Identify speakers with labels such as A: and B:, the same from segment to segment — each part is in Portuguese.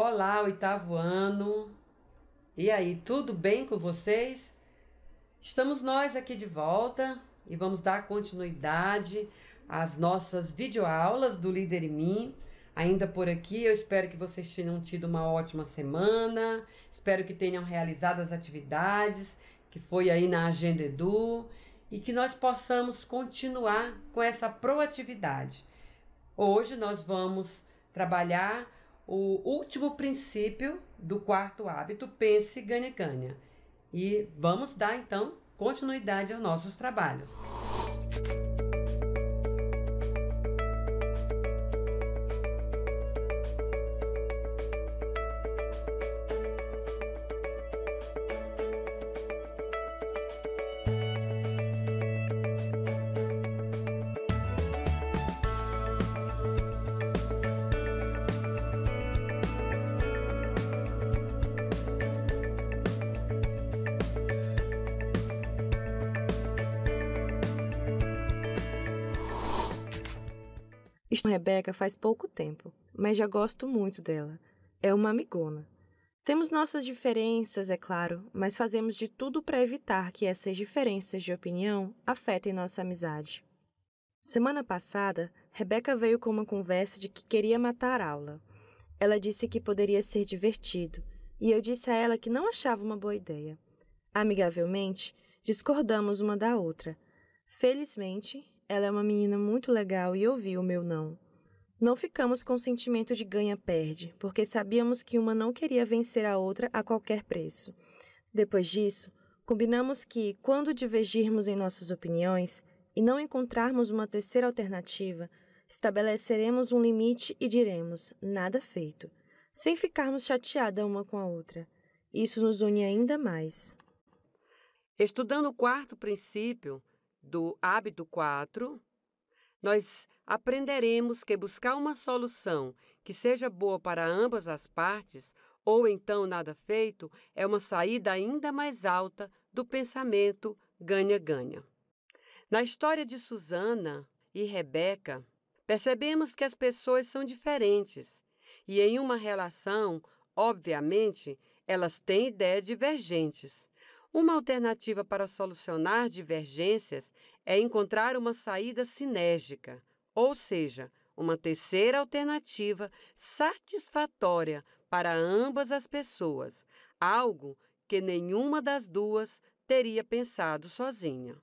A: Olá, oitavo ano. E aí, tudo bem com vocês? Estamos nós aqui de volta e vamos dar continuidade às nossas videoaulas do Líder em Mim. Ainda por aqui, eu espero que vocês tenham tido uma ótima semana, espero que tenham realizado as atividades que foi aí na Agenda Edu e que nós possamos continuar com essa proatividade. Hoje nós vamos trabalhar o último princípio do quarto hábito, pense ganha ganha. E vamos dar então continuidade aos nossos trabalhos.
B: Estou com Rebeca faz pouco tempo, mas já gosto muito dela. É uma amigona. Temos nossas diferenças, é claro, mas fazemos de tudo para evitar que essas diferenças de opinião afetem nossa amizade. Semana passada, Rebeca veio com uma conversa de que queria matar aula. Ela disse que poderia ser divertido, e eu disse a ela que não achava uma boa ideia. Amigavelmente, discordamos uma da outra. Felizmente, ela é uma menina muito legal e ouviu o meu não. Não ficamos com o sentimento de ganha-perde, porque sabíamos que uma não queria vencer a outra a qualquer preço. Depois disso, combinamos que, quando divergirmos em nossas opiniões e não encontrarmos uma terceira alternativa, estabeleceremos um limite e diremos: nada feito, sem ficarmos chateadas uma com a outra. Isso nos une ainda mais. Estudando o
A: quarto princípio, do hábito 4, nós aprenderemos que buscar uma solução que seja boa para ambas as partes, ou então nada feito, é uma saída ainda mais alta do pensamento ganha-ganha. Na história de Susana e Rebeca, percebemos que as pessoas são diferentes e, em uma relação, obviamente, elas têm ideias divergentes. Uma alternativa para solucionar divergências é encontrar uma saída sinérgica, ou seja, uma terceira alternativa satisfatória para ambas as pessoas, algo que nenhuma das duas teria pensado sozinha.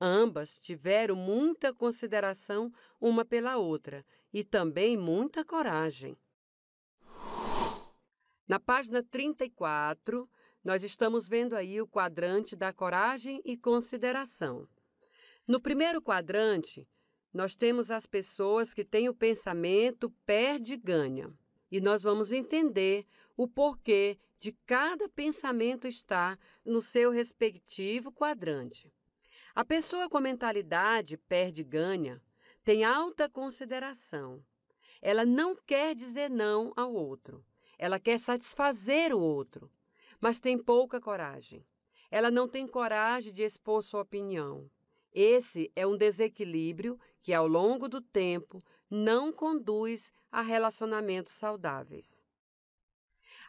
A: Ambas tiveram muita consideração uma pela outra e também muita coragem. Na página 34, nós estamos vendo aí o quadrante da coragem e consideração. No primeiro quadrante, nós temos as pessoas que têm o pensamento perde e ganha. E nós vamos entender o porquê de cada pensamento estar no seu respectivo quadrante. A pessoa com mentalidade perde e ganha tem alta consideração. Ela não quer dizer não ao outro. Ela quer satisfazer o outro mas tem pouca coragem. Ela não tem coragem de expor sua opinião. Esse é um desequilíbrio que, ao longo do tempo, não conduz a relacionamentos saudáveis.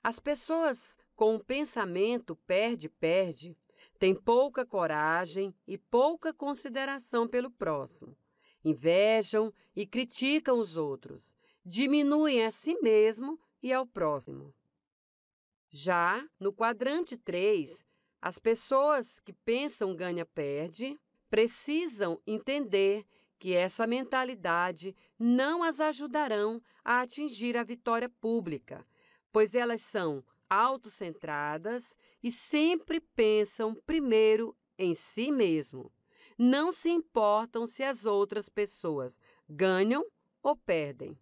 A: As pessoas com o pensamento perde-perde têm pouca coragem e pouca consideração pelo próximo. Invejam e criticam os outros, diminuem a si mesmo e ao próximo. Já no quadrante 3, as pessoas que pensam ganha-perde precisam entender que essa mentalidade não as ajudarão a atingir a vitória pública, pois elas são autocentradas e sempre pensam primeiro em si mesmo. Não se importam se as outras pessoas ganham ou perdem.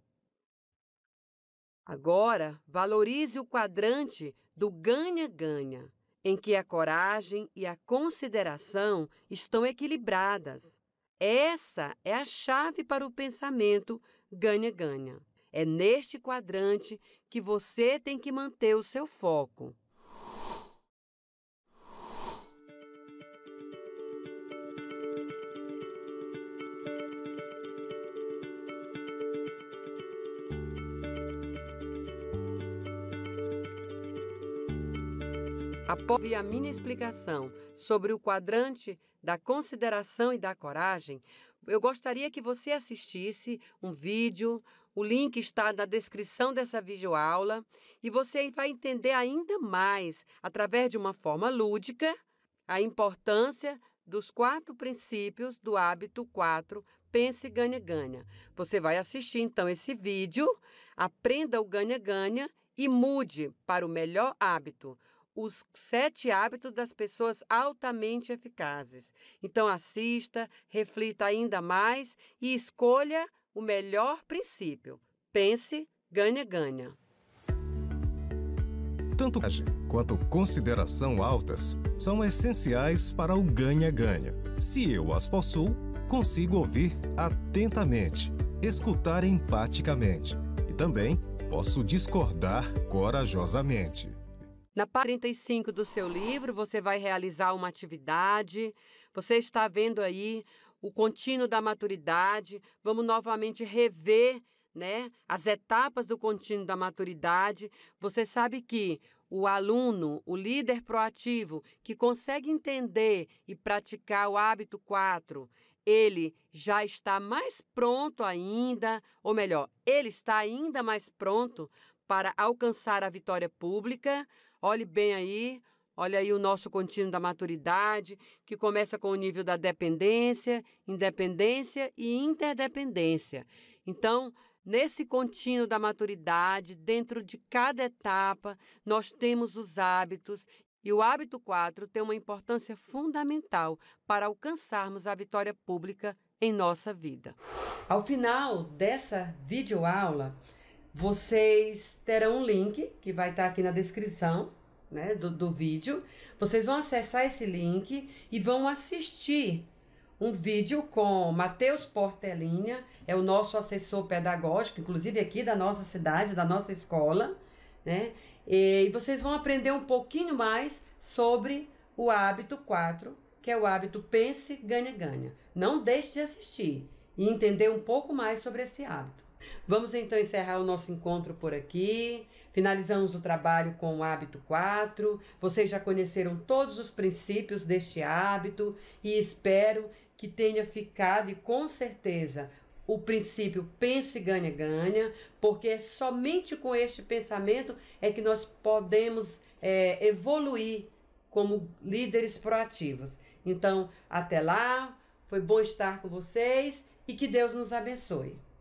A: Agora, valorize o quadrante do ganha-ganha, em que a coragem e a consideração estão equilibradas. Essa é a chave para o pensamento ganha-ganha. É neste quadrante que você tem que manter o seu foco. Após a minha explicação sobre o quadrante da consideração e da coragem, eu gostaria que você assistisse um vídeo. O link está na descrição dessa videoaula e você vai entender ainda mais, através de uma forma lúdica, a importância dos quatro princípios do hábito 4 Pense Ganha Ganha. Você vai assistir então esse vídeo, aprenda o ganha ganha e mude para o melhor hábito os sete hábitos das pessoas altamente eficazes. Então, assista, reflita ainda mais e escolha o melhor princípio. Pense, ganha, ganha.
B: Tanto quanto consideração altas são essenciais para o ganha-ganha. Se eu as possuo, consigo ouvir atentamente, escutar empaticamente e também posso discordar corajosamente.
A: Na página 35 do seu livro, você vai realizar uma atividade. Você está vendo aí o contínuo da maturidade. Vamos novamente rever né, as etapas do contínuo da maturidade. Você sabe que o aluno, o líder proativo, que consegue entender e praticar o hábito 4, ele já está mais pronto ainda, ou melhor, ele está ainda mais pronto para alcançar a vitória pública Olhe bem aí, olha aí o nosso contínuo da maturidade, que começa com o nível da dependência, independência e interdependência. Então, Nesse contínuo da maturidade, dentro de cada etapa, nós temos os hábitos e o hábito 4 tem uma importância fundamental para alcançarmos a vitória pública em nossa vida. Ao final dessa videoaula, vocês terão um link que vai estar tá aqui na descrição né, do, do vídeo. Vocês vão acessar esse link e vão assistir um vídeo com Matheus Portelinha, é o nosso assessor pedagógico, inclusive aqui da nossa cidade, da nossa escola, né? E vocês vão aprender um pouquinho mais sobre o hábito 4, que é o hábito pense, ganha, ganha. Não deixe de assistir e entender um pouco mais sobre esse hábito. Vamos então encerrar o nosso encontro por aqui. Finalizamos o trabalho com o hábito 4. Vocês já conheceram todos os princípios deste hábito e espero que tenha ficado e com certeza o princípio pense ganha ganha, porque é somente com este pensamento é que nós podemos é, evoluir como líderes proativos. Então, até lá, foi bom estar com vocês e que Deus nos abençoe.